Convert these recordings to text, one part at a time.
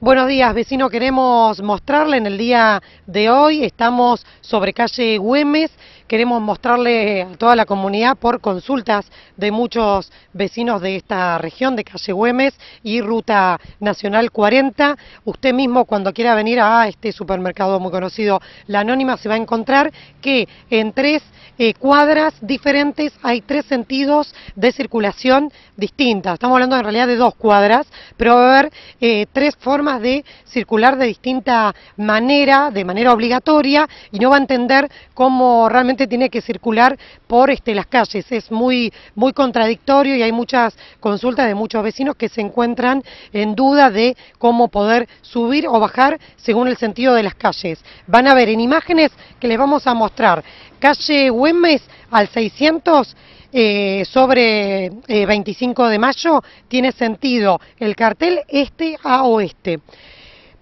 Buenos días, vecino. Queremos mostrarle en el día de hoy, estamos sobre calle Güemes, queremos mostrarle a toda la comunidad por consultas de muchos vecinos de esta región, de calle Güemes y Ruta Nacional 40. Usted mismo cuando quiera venir a este supermercado muy conocido, La Anónima, se va a encontrar que en tres eh, cuadras diferentes hay tres sentidos de circulación distintas. Estamos hablando en realidad de dos cuadras, pero va a haber eh, tres formas de circular de distinta manera, de manera obligatoria, y no va a entender cómo realmente tiene que circular por este, las calles. Es muy, muy contradictorio y hay muchas consultas de muchos vecinos que se encuentran en duda de cómo poder subir o bajar según el sentido de las calles. Van a ver en imágenes que les vamos a mostrar calle Güemes al 600 eh, sobre 25 eh, de mayo tiene sentido el cartel este a oeste.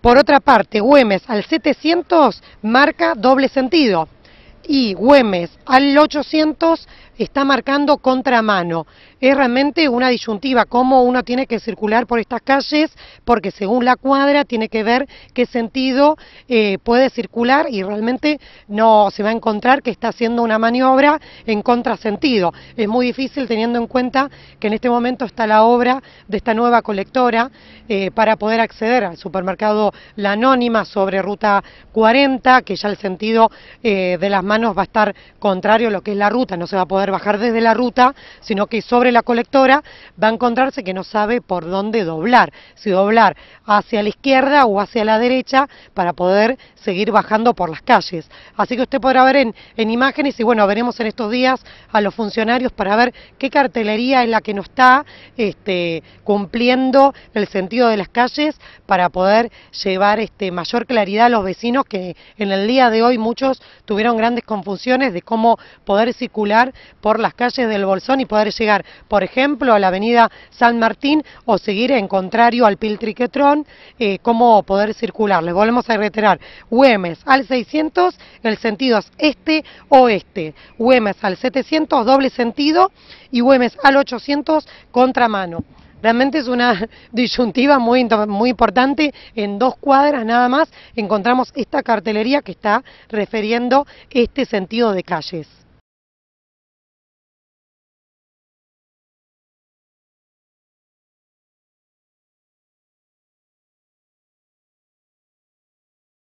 Por otra parte, Güemes al 700 marca doble sentido y Güemes al 800 está marcando contramano. Es realmente una disyuntiva, cómo uno tiene que circular por estas calles, porque según la cuadra tiene que ver qué sentido eh, puede circular y realmente no se va a encontrar que está haciendo una maniobra en contrasentido. Es muy difícil teniendo en cuenta que en este momento está la obra de esta nueva colectora eh, para poder acceder al supermercado La Anónima sobre Ruta 40, que ya el sentido eh, de las manos va a estar contrario a lo que es la ruta, no se va a poder bajar desde la ruta, sino que sobre la colectora va a encontrarse que no sabe por dónde doblar, si doblar hacia la izquierda o hacia la derecha para poder seguir bajando por las calles. Así que usted podrá ver en, imágenes y bueno, veremos en estos días a los funcionarios para ver qué cartelería es la que no está este, cumpliendo el sentido de las calles para poder llevar este, mayor claridad a los vecinos que en el día de hoy muchos tuvieron grandes confusiones de cómo poder circular por las calles del Bolsón y poder llegar, por ejemplo, a la avenida San Martín o seguir en contrario al Piltriquetrón, eh, cómo poder circular. Les volvemos a reiterar, Güemes al 600, el sentido es este-oeste, Güemes al 700, doble sentido, y Güemes al 800, contramano realmente es una disyuntiva muy, muy importante. En dos cuadras nada más encontramos esta cartelería que está refiriendo este sentido de calles.